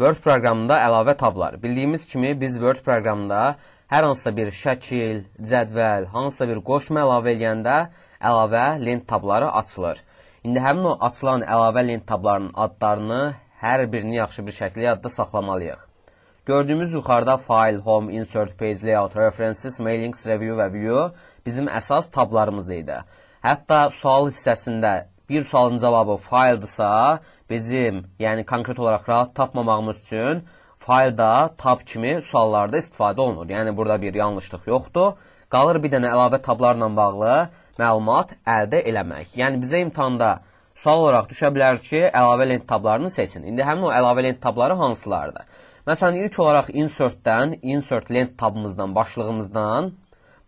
Word proqramında əlavə tablar. Bildiyimiz kimi biz Word proqramında hər hansısa bir şəkil, cədvəl, hansısa bir qoşma əlavə edəndə əlavə lent tabları açılır. İndi həmin o açılan əlavə lent tablarının adlarını hər birini yaxşı bir şəkildə yadda saxlamalıyıq. Gördüyümüz yuxarıda File, Home, Insert, Page Layout, References, Mailings, Review və View bizim əsas tablarımız idi. Hətta sual hissəsində bir sualın cavabı fayldırsa, bizim, yəni konkret olaraq rahat tapmamağımız üçün faylda tab kimi suallarda istifadə olunur. Yəni burada bir yanlışlıq yoxdur. Qalır bir dənə əlavə tablarla bağlı məlumat əldə eləmək. Yəni bizə imtahanda sual olaraq düşə bilər ki, əlavə lent tablarını seçin. İndi həmin o əlavə lent tabları hansılardır? Məsələn, ilk olaraq insert-dən, insert lent tabımızdan, başlığımızdan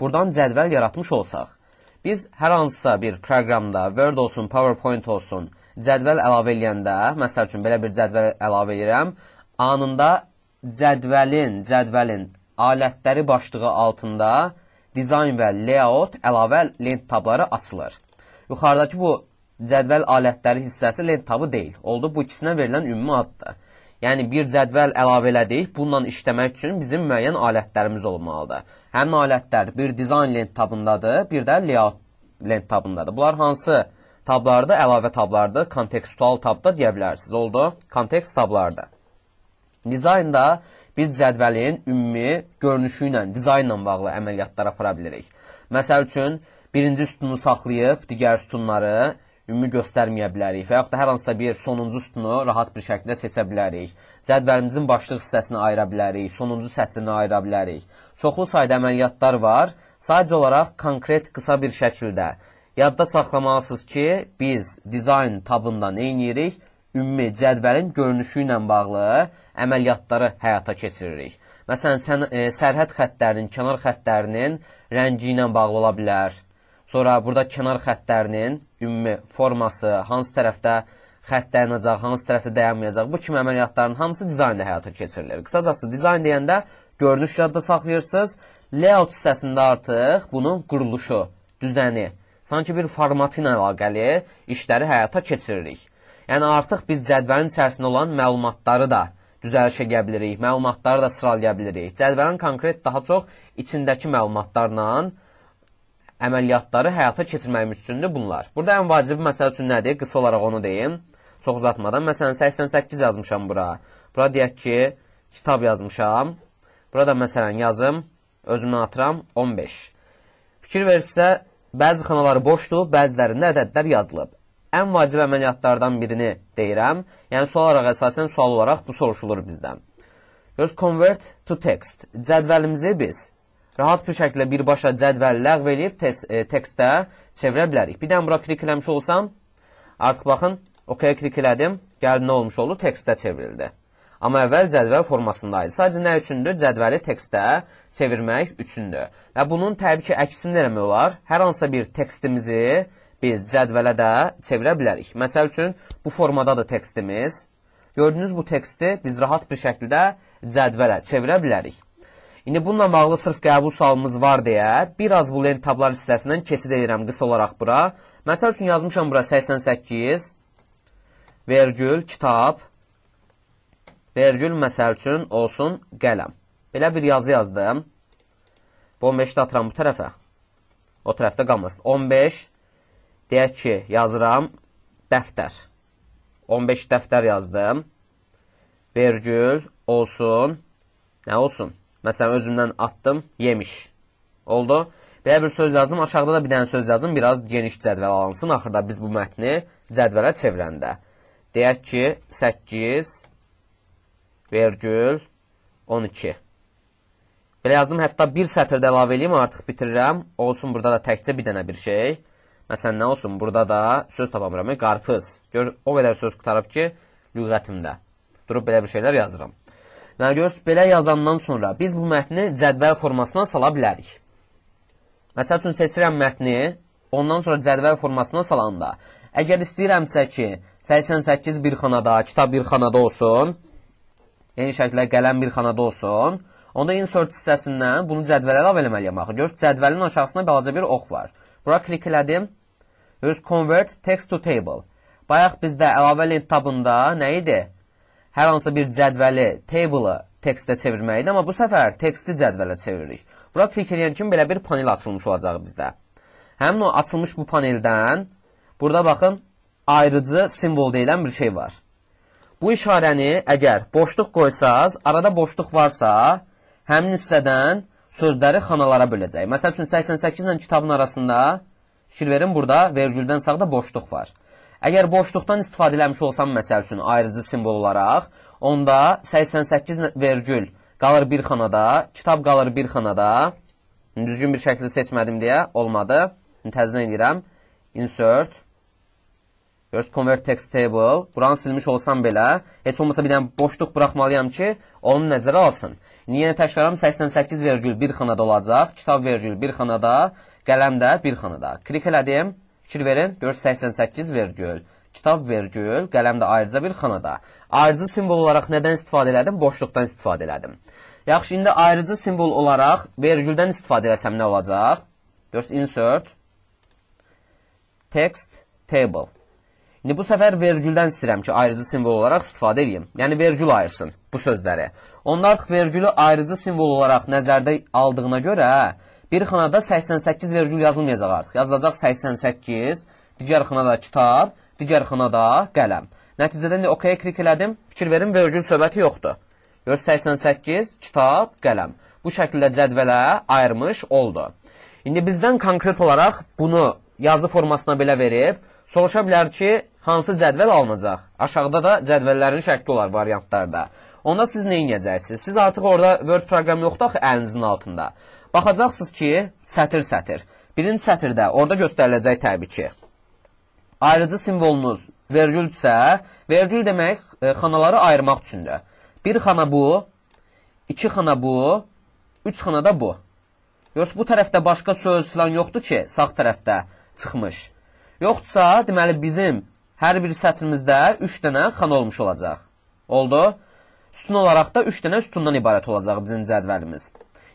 buradan cədvəl yaratmış olsaq, biz hər hansısa bir proqramda, Word olsun, PowerPoint olsun, cədvəl əlavə eləyəndə, məsəl üçün belə bir cədvəl əlavə eləyirəm, anında cədvəlin, cədvəlin alətləri başlığı altında dizayn və layout əlavə lent tabları açılır. Yuxarıdakı bu cədvəl alətləri hissəsi lent tabı deyil. Oldu bu ikisinə verilən ümumi addır. Yəni bir cədvəl əlavə elədik. Bununla işləmək üçün bizim müəyyən alətlərimiz olmalıdır. Həmin alətlər bir dizayn lent tabındadır, bir də layout lent tabındadır. Bunlar hansı tablarda, əlavə tablarda, kontekstual tabda deyə bilərsiniz. Oldu? Kontekst tablarda. Dizaynda biz cədvəlin ümumi görünüşü ilə, dizaynla bağlı əməliyyatlar apara bilirik. Məsəl üçün, birinci sütunu saxlayıb digər sütunları ümumi göstərməyə bilərik və yaxud da hər hansısa bir sonuncu sütunu rahat bir şəkildə seçə bilərik. Cədvəlimizin başlıq hissəsini ayıra bilərik, sonuncu səttini ayıra bilərik. Çoxlu sayda əməliyyatlar var. Sadəcə olaraq konkret qısa bir şəkildə Yadda saxlamalısınız ki, biz dizayn tabında neyinirik? Ümumi cədvəlin görünüşü ilə bağlı əməliyyatları həyata keçiririk. Məsələn, sən, e, sərhəd xəttlərinin, kənar xəttlərinin rəngi ilə bağlı ola bilər. Sonra burada kənar xəttlərinin ümumi forması, hansı tərəfdə xətt dayanacaq, hansı tərəfdə dayanmayacaq. Bu kimi əməliyyatların hamısı dizaynda həyata keçirilir. Qısacası dizayn deyəndə görünüş yadda saxlayırsınız. Layout hissəsində artıq bunun quruluşu, düzəni sanki bir formatı ilə əlaqəli işləri həyata keçiririk. Yəni, artıq biz cədvəlin içərisində olan məlumatları da düzəliş edə bilirik, məlumatları da sıralaya bilirik. Cədvəlin konkret daha çox içindəki məlumatlarla əməliyyatları həyata keçirməyimiz üçündür bunlar. Burada ən vacib məsələ üçün nədir? Qısa olaraq onu deyim. Çox uzatmadan. Məsələn, 88 yazmışam bura. Bura deyək ki, kitab yazmışam. Burada məsələn yazım, özümdən atıram 15. Fikir verirsə, Bəzi xanalar boşdur, bəzilərində ədədlər yazılıb. Ən vacib əməliyyatlardan birini deyirəm, yəni sual olaraq əsasən sual olaraq bu soruşulur bizdən. Göz convert to text. Cədvəlimizi biz rahat bir şəkildə birbaşa cədvəl ləğv eləyib e, tekstə çevirə bilərik. Bir dənə bura klik eləmiş olsam, artıq baxın, OK-ya klik elədim, gəldi nə olmuş oldu, tekstə çevrildi. Amma əvvəl cədvəl formasında idi. Sadəcə nə üçündür? Cədvəli tekstə çevirmək üçündür. Və bunun təbii ki, əksini eləmək olar. Hər hansısa bir tekstimizi biz cədvələ də çevirə bilərik. Məsəl üçün, bu formadadır tekstimiz. Gördüyünüz bu teksti biz rahat bir şəkildə cədvələ çevirə bilərik. İndi bununla bağlı sırf qəbul sualımız var deyə bir az bu lent tablar listəsindən keçid edirəm qısa olaraq bura. Məsəl üçün yazmışam bura 88 vergül kitab Vergül məsəl üçün olsun qələm. Belə bir yazı yazdım. Bu 15-də atıram bu tərəfə. O tərəfdə qalmasın. 15 deyək ki, yazıram dəftər. 15 dəftər yazdım. Vergül olsun. Nə olsun? Məsələn, özümdən atdım, yemiş. Oldu. Belə bir söz yazdım. Aşağıda da bir dənə söz yazdım. Biraz geniş cədvəl alınsın. Axırda biz bu mətni cədvələ çevirəndə. Deyək ki, 8 vergül 12. Belə yazdım, hətta bir sətirdə əlavə eləyim, artıq bitirirəm. Olsun burada da təkcə bir dənə bir şey. Məsələn, nə olsun? Burada da söz tapamıram, e, qarpız. Gör, o qədər söz qutarıb ki, lüğətimdə. Durub belə bir şeylər yazıram. Mənə görürsünüz, belə yazandan sonra biz bu mətni cədvəl formasına sala bilərik. Məsəl üçün seçirəm mətni, ondan sonra cədvəl formasına salanda. Əgər istəyirəmsə ki, 88 bir xanada, kitab bir xanada olsun, Eyni şəkildə qələm bir xanada olsun. Onda insert hissəsindən bunu cədvələ əlavə eləməliyəm axı. Gör, cədvəlin aşağısında balaca bir ox var. Bura klik elədim. Görürüz, convert text to table. Bayaq bizdə əlavə lint tabında nə idi? Hər hansı bir cədvəli, table-ı tekstə çevirmək idi, amma bu səfər teksti cədvələ çeviririk. Bura klik eləyən kimi belə bir panel açılmış olacaq bizdə. Həmin o açılmış bu paneldən burada baxın, ayrıcı simvol deyilən bir şey var. Bu işarəni əgər boşluq qoysaz, arada boşluq varsa, həmin hissədən sözləri xanalara böləcək. Məsəl üçün 88 ilə kitabın arasında, fikir verin, burada vergüldən sağda boşluq var. Əgər boşluqdan istifadə eləmiş olsam, məsəl üçün, ayrıcı simvol olaraq, onda 88 vergül qalır bir xanada, kitab qalır bir xanada. Düzgün bir şəkildə seçmədim deyə olmadı. İntəzinə edirəm. Insert Görürsüz, convert text table. Buranı silmiş olsam belə, heç olmasa bir dənə boşluq buraxmalıyam ki, onu nəzərə alsın. Niyə təkrarım 88,1 xanada olacaq, kitab vergül 1 xanada, qələm də 1 xanada. Klik elədim, fikir verin, görürsüz 88 vergül kitab vergül, qələm də ayrıca bir xanada. Ayrıcı simvol olaraq nədən istifadə elədim? Boşluqdan istifadə elədim. Yaxşı, indi ayrıcı simvol olaraq vergüldən istifadə eləsəm nə olacaq? Görürsünüz, insert, text, table. İndi bu səfər vergüldən istəyirəm ki, ayrıcı simvol olaraq istifadə edeyim. Yəni vergül ayırsın bu sözləri. Onda artıq vergülü ayrıcı simvol olaraq nəzərdə aldığına görə hə, bir xanada 88 vergül yazılmayacaq artıq. Yazılacaq 88, digər xanada kitab, digər xanada qələm. Nəticədə indi OK-ya klik elədim, fikir verin, vergül söhbəti yoxdur. Gör 88, kitab, qələm. Bu şəkildə cədvələ ayırmış oldu. İndi bizdən konkret olaraq bunu yazı formasına belə verib, soruşa bilər ki, hansı cədvəl alınacaq? Aşağıda da cədvəllərin şəkli olar variantlarda. Onda siz nə edəcəksiniz? Siz artıq orada Word proqramı yoxdur axı əlinizin altında. Baxacaqsınız ki, sətir-sətir. Birinci sətirdə orada göstəriləcək təbii ki. Ayrıcı simvolunuz vergüldürsə, vergül demək e, xanaları ayırmaq üçündür. Bir xana bu, iki xana bu, üç xana da bu. Yox, bu tərəfdə başqa söz filan yoxdur ki, sağ tərəfdə çıxmış. Yoxdursa, deməli, bizim hər bir sətrimizdə 3 dənə xana olmuş olacaq. Oldu. Sütun olaraq da 3 dənə sütundan ibarət olacaq bizim cədvəlimiz.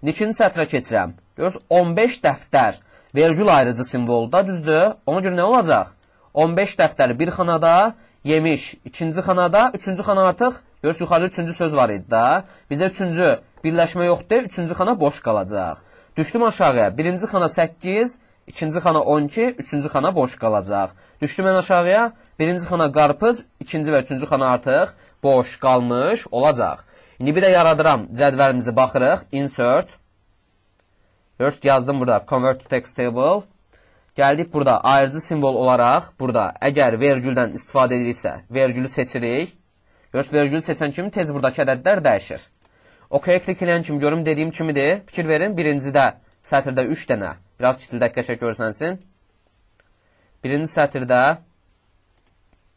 İkinci sətrə keçirəm. Görürüz, 15 dəftər vergül ayrıcı simvolda, düzdür. Ona görə nə olacaq? 15 dəftər bir xanada, yemiş ikinci xanada, üçüncü xana artıq, görürüz, yuxarıda üçüncü söz var idi da. Bizdə üçüncü birləşmə yoxdur, üçüncü xana boş qalacaq. Düşdüm aşağıya, birinci xana 8, ikinci xana 12, üçüncü xana boş qalacaq. Düşdü mən aşağıya, birinci xana qarpız, ikinci və üçüncü xana artıq boş qalmış olacaq. İndi bir də yaradıram, cədvəlimizi baxırıq, insert, First yazdım burada, convert to text table, Gəldik burada ayırıcı simvol olaraq burada əgər vergüldən istifadə ediriksə, vergülü seçirik. Görürsüz, vergülü seçən kimi tez buradakı ədədlər dəyişir. OK-ya klikləyən kimi görüm dediyim kimidir. Fikir verin, birincidə sətirdə 3 dənə, biraz keçildəkləşək görsənsin. Birinci sətirdə,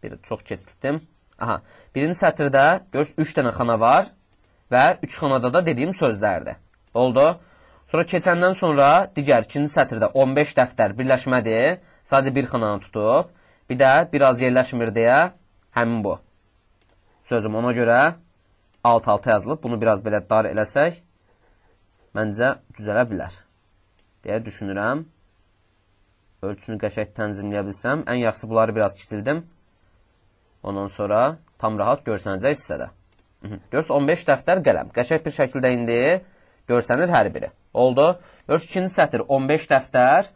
bir, çox keçildim, aha, birinci sətirdə görürsünüz 3 dənə xana var və 3 xanada da dediyim sözlərdir. Oldu. Sonra keçəndən sonra digər ikinci sətirdə 15 dəftər birləşmədir, sadəcə bir xananı tutub, bir də biraz yerləşmir deyə həmin bu. Sözüm ona görə alt-alta yazılıb, bunu biraz belə dar eləsək, məncə düzələ bilər deyə düşünürəm. Ölçünü qəşək tənzimləyə bilsəm, ən yaxşı bunları biraz kiçildim. Ondan sonra tam rahat görsənəcək hissədə. Görürsünüz, 15 dəftər qələm. Qəşək bir şəkildə indi görsənir hər biri. Oldu. Görürsünüz, ikinci sətir 15 dəftər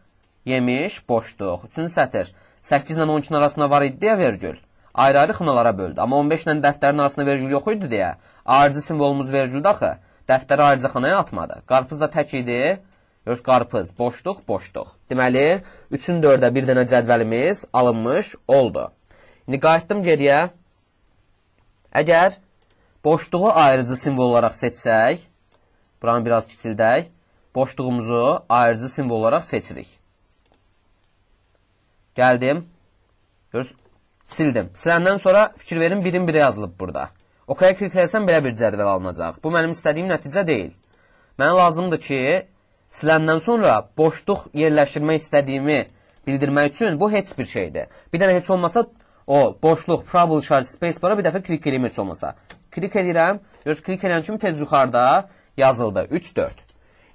yemiş, boşluq. Üçüncü sətir 8 ilə 12-nin arasında var idi deyə vergül. Ayrı-ayrı xınalara böldü. Amma 15 ilə dəftərin arasında vergül yox idi deyə. Ayrıcı simvolumuz vergüldü axı. Dəftəri ayrıca xınaya atmadı. Qarpız da tək idi. Gör, qarpız, boşluq, boşluq. Deməli, 3-ün 4-ə bir dənə cədvəlimiz alınmış oldu. İndi qayıtdım geriyə. Əgər boşluğu ayrıcı simvol olaraq seçsək, buranı biraz kiçildək, boşluğumuzu ayrıcı simvol olaraq seçirik. Gəldim. Görürsünüz, sildim. Siləndən sonra fikir verin, birin biri yazılıb burada. Okaya klikləsəm belə bir cədvəl alınacaq. Bu mənim istədiyim nəticə deyil. Mənə lazımdır ki, siləndən sonra boşluq yerləşdirmək istədiyimi bildirmək üçün bu heç bir şeydir. Bir dənə heç olmasa o boşluq probable charge space bara bir dəfə klik eləyim heç olmasa. Klik edirəm, görürsüz klik eləyən kimi tez yuxarıda yazıldı 3 4.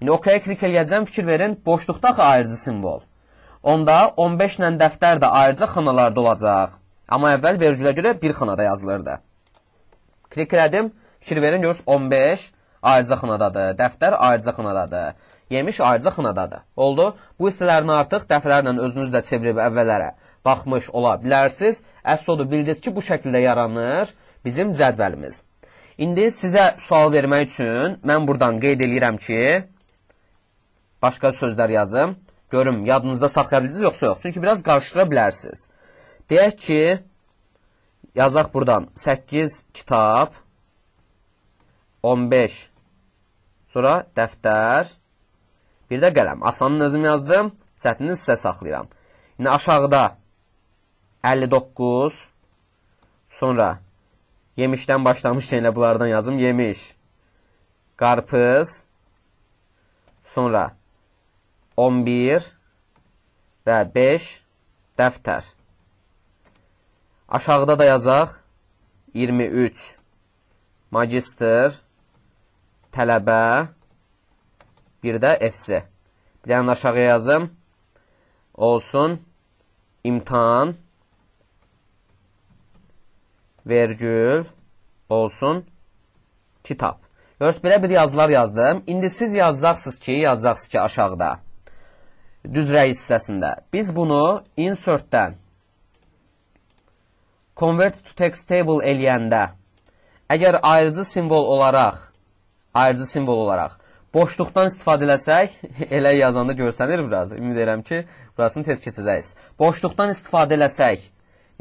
İndi OK-ya klik eləyəcəm, fikir verin, boşluqda axı ayırıcı simvol. Onda 15 ilə dəftər də ayrıca xanalarda olacaq. Amma əvvəl vergülə görə bir xanada yazılırdı. Klik elədim, fikir verin, görürsüz 15 ayrıca xanadadır, dəftər ayrıca xanadadır yemiş ayrıca xınadadır. Oldu? Bu hissələrini artıq dəfələrlə özünüz də çevirib əvvələrə baxmış ola bilərsiniz. Əslodu bildiniz ki, bu şəkildə yaranır bizim cədvəlimiz. İndi sizə sual vermək üçün mən buradan qeyd eləyirəm ki, başqa sözlər yazım. Görüm, yadınızda saxlaya bildiniz yoxsa yox. Çünki biraz qarışdıra bilərsiniz. Deyək ki, yazaq buradan 8 kitab, 15 sonra dəftər, Bir də qələm. Asanın özüm yazdım, çətinin sizə saxlayıram. İndi aşağıda 59, sonra yemişdən başlamışkən elə bunlardan yazım. Yemiş, qarpız, sonra 11 və 5 dəftər. Aşağıda da yazaq 23 magistr, tələbə, Bir də F-si. Bir dənə aşağıya yazım. Olsun. İmtahan. Vergül. Olsun. Kitab. Görürsünüz, belə bir yazılar yazdım. İndi siz yazacaqsınız ki, yazacaqsınız ki aşağıda. Düz rəy hissəsində. Biz bunu insertdən convert to text table eləyəndə əgər ayrıcı simvol olaraq ayrıcı simvol olaraq Boşluqdan istifadə eləsək, elə yazanda görsənir biraz. Ümid edirəm ki, burasını tez keçəcəyiz. Boşluqdan istifadə eləsək,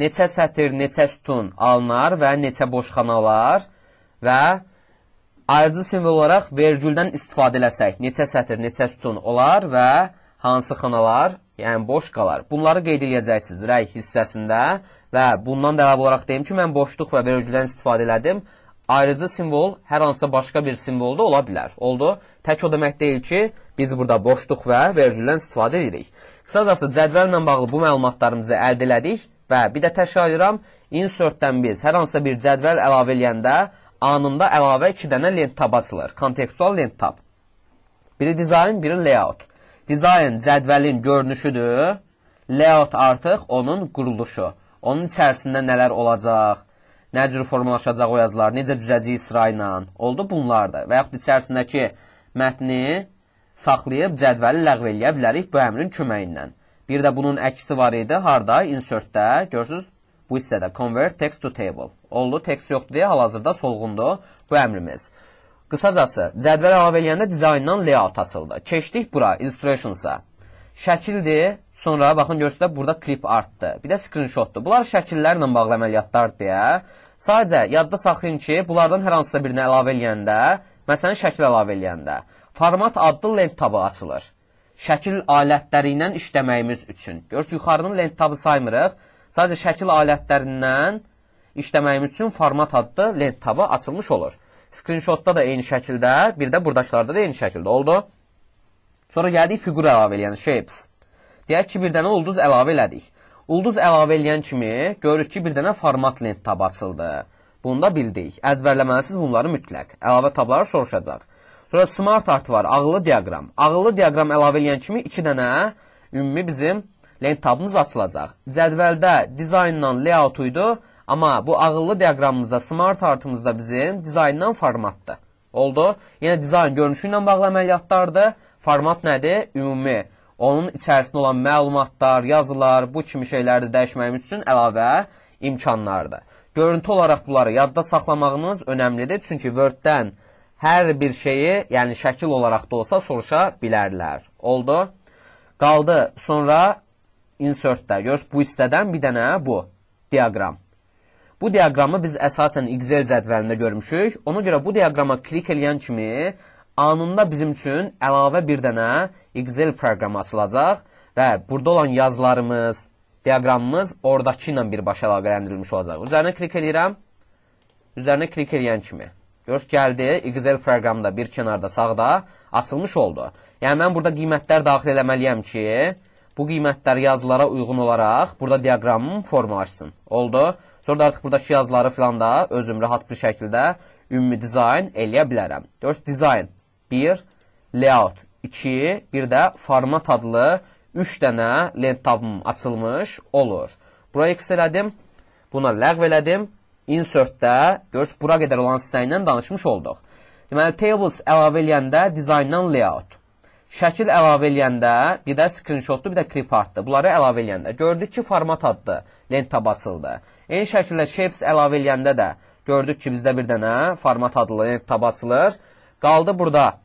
neçə sətir, neçə sütun alınar və neçə boşxanalar və ayrıcı simvol olaraq vergüldən istifadə eləsək, neçə sətir, neçə sütun olar və hansı xanalar, yəni boş qalar. Bunları qeyd eləyəcəksiniz rəy hissəsində və bundan da əlavə olaraq deyim ki, mən boşluq və vergüldən istifadə elədim ayrıcı simvol hər hansısa başqa bir simvolda ola bilər. Oldu. Tək o demək deyil ki, biz burada boşluq və vergüldən istifadə edirik. Qısacası cədvəllə bağlı bu məlumatlarımızı əldə elədik və bir də təşrarıram, insertdən biz hər hansısa bir cədvəl əlavə eləyəndə anında əlavə 2 dənə lent tab açılır. Kontekstual lent tab. Biri dizayn, biri layout. Dizayn cədvəlin görünüşüdür. Layout artıq onun quruluşu. Onun içərisində nələr olacaq? nə cür formalaşacaq o yazılar, necə düzəcək sırayla, oldu bunlardır. Və yaxud içərisindəki mətni saxlayıb cədvəli ləğv eləyə bilərik bu əmrin köməyindən. Bir də bunun əksi var idi, harda? Insertdə, görürsünüz, bu hissədə convert text to table. Oldu, text yoxdur deyə hal-hazırda solğundur bu əmrimiz. Qısacası, cədvəl əlavə eləyəndə dizayndan layout açıldı. Keçdik bura, illustrationsa şəkildir. Sonra baxın görsünlər burada klip artdı. Bir də screenshotdur. Bunlar şəkillərlə bağlı əməliyyatlardır deyə. Sadəcə yadda saxlayın ki, bunlardan hər hansısa birini əlavə eləyəndə, məsələn şəkil əlavə eləyəndə format adlı lent tabı açılır. Şəkil alətləri ilə işləməyimiz üçün. Görürsüz yuxarının lent tabı saymırıq. Sadəcə şəkil alətlərindən işləməyimiz üçün format adlı lent tabı açılmış olur. Screenshotda da eyni şəkildə, bir də burdakılarda da eyni şəkildə oldu. Sonra gəldik fiqur əlavə eləyən shapes. Deyək ki, bir dənə ulduz əlavə elədik. Ulduz əlavə eləyən kimi görürük ki, bir dənə format lent tab açıldı. Bunu da bildik. Əzbərləməlisiniz bunları mütləq. Əlavə tabları soruşacaq. Sonra smart art var, ağıllı diaqram. Ağıllı diaqram əlavə eləyən kimi 2 dənə ümumi bizim lent tabımız açılacaq. Cədvəldə dizaynla layout idi, amma bu ağıllı diaqramımızda, smart artımızda bizim dizayndan formatdır. Oldu. Yenə dizayn görünüşü ilə bağlı əməliyyatlardır. Format nədir? Ümumi. Onun içərisində olan məlumatlar, yazılar, bu kimi şeyləri dəyişməyimiz üçün əlavə imkanlardır. Görüntü olaraq bunları yadda saxlamağınız önəmlidir. Çünki Word-dən hər bir şeyi, yəni şəkil olaraq da olsa soruşa bilərlər. Oldu. Qaldı. Sonra insert-də. Görürsüz, bu istədən bir dənə bu diaqram. Bu diaqramı biz əsasən Excel cədvəlində görmüşük. Ona görə bu diaqrama klik eləyən kimi anında bizim üçün əlavə bir dənə Excel proqramı açılacaq və burada olan yazılarımız, diaqramımız oradakı ilə birbaşa əlaqələndirilmiş olacaq. Üzərinə klik edirəm. Üzərinə klik edən kimi. Görüş gəldi, Excel proqramda bir kənarda sağda açılmış oldu. Yəni, mən burada qiymətlər daxil eləməliyəm ki, bu qiymətlər yazılara uyğun olaraq burada diaqramım formalaşsın. Oldu. Sonra da artıq buradakı yazıları filan da özüm rahat bir şəkildə ümumi dizayn eləyə bilərəm. Görüş, dizayn bir layout, iki, bir də format adlı üç dənə lent tabım açılmış olur. Bura X elədim, buna ləğv elədim. Insertdə, görürsünüz, bura qədər olan sitəylə danışmış olduq. Deməli, tables əlavə eləyəndə dizayndan layout. Şəkil əlavə eləyəndə, bir də screenshotlu, bir də clip artdı. Bunları əlavə eləyəndə gördük ki, format addı, lent tab açıldı. Eyni şəkildə shapes əlavə eləyəndə də gördük ki, bizdə bir dənə format adlı lent tab açılır. Qaldı burada.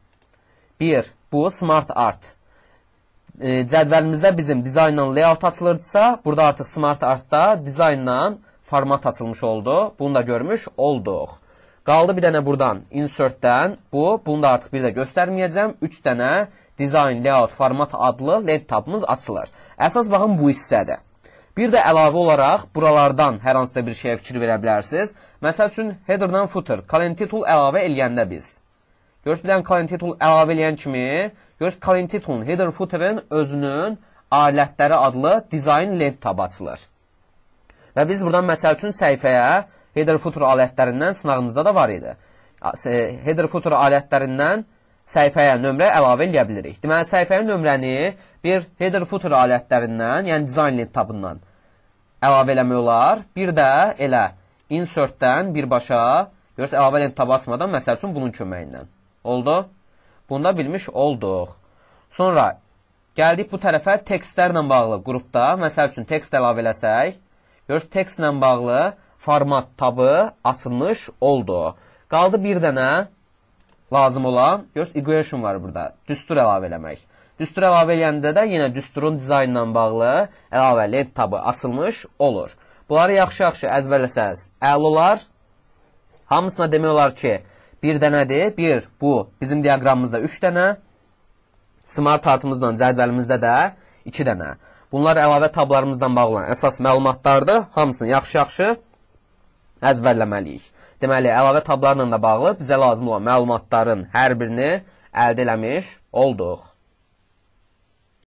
1. Bu Smart Art. E, cədvəlimizdə bizim dizaynla layout açılırdısa, burada artıq Smart Artda dizaynla format açılmış oldu. Bunu da görmüş olduq. Qaldı bir dənə buradan insertdən bu. Bunu da artıq bir də göstərməyəcəm. 3 dənə design layout format adlı lent tabımız açılır. Əsas baxın bu hissədir. Bir də əlavə olaraq buralardan hər hansısa bir şeyə fikir verə bilərsiniz. Məsəl üçün header-dan footer, kalenti tool əlavə eləyəndə biz Görürsüz, bir dənə calling title əlavə eləyən kimi, görürsüz, calling title-un, header footer-ın özünün alətləri adlı design lent tabı açılır. Və biz buradan məsəl üçün səhifəyə header footer alətlərindən sınağımızda da var idi. Header footer alətlərindən səhifəyə nömrə əlavə eləyə bilirik. Deməli, səhifəyə nömrəni bir header footer alətlərindən, yəni design lent tabından əlavə eləmək olar. Bir də elə insert-dən birbaşa, görürsə, əlavə lent tabı açmadan, məsəl üçün bunun köməyindən. Oldu? Bunda bilmiş olduq. Sonra gəldik bu tərəfə tekstlərlə bağlı qrupda. Məsəl üçün tekst əlavə eləsək, görürüz tekstlə bağlı format tabı açılmış oldu. Qaldı bir dənə lazım olan, görürüz equation var burada. Düstur əlavə eləmək. Düstur əlavə eləyəndə də yenə düsturun dizaynla bağlı əlavəli tabı açılmış olur. Bunları yaxşı-yaxşı əzbərləsəz, əl olar. Hamısına demək olar ki, Bir də nədir? Bir, bu bizim diaqramımızda 3 dənə, smart artımızdan cədvəlimizdə də 2 dənə. Bunlar əlavə tablarımızdan bağlı olan əsas məlumatlardır. Hamısını yaxşı-yaxşı əzbərləməliyik. Deməli, əlavə tablarla da bağlı bizə lazım olan məlumatların hər birini əldə eləmiş olduq.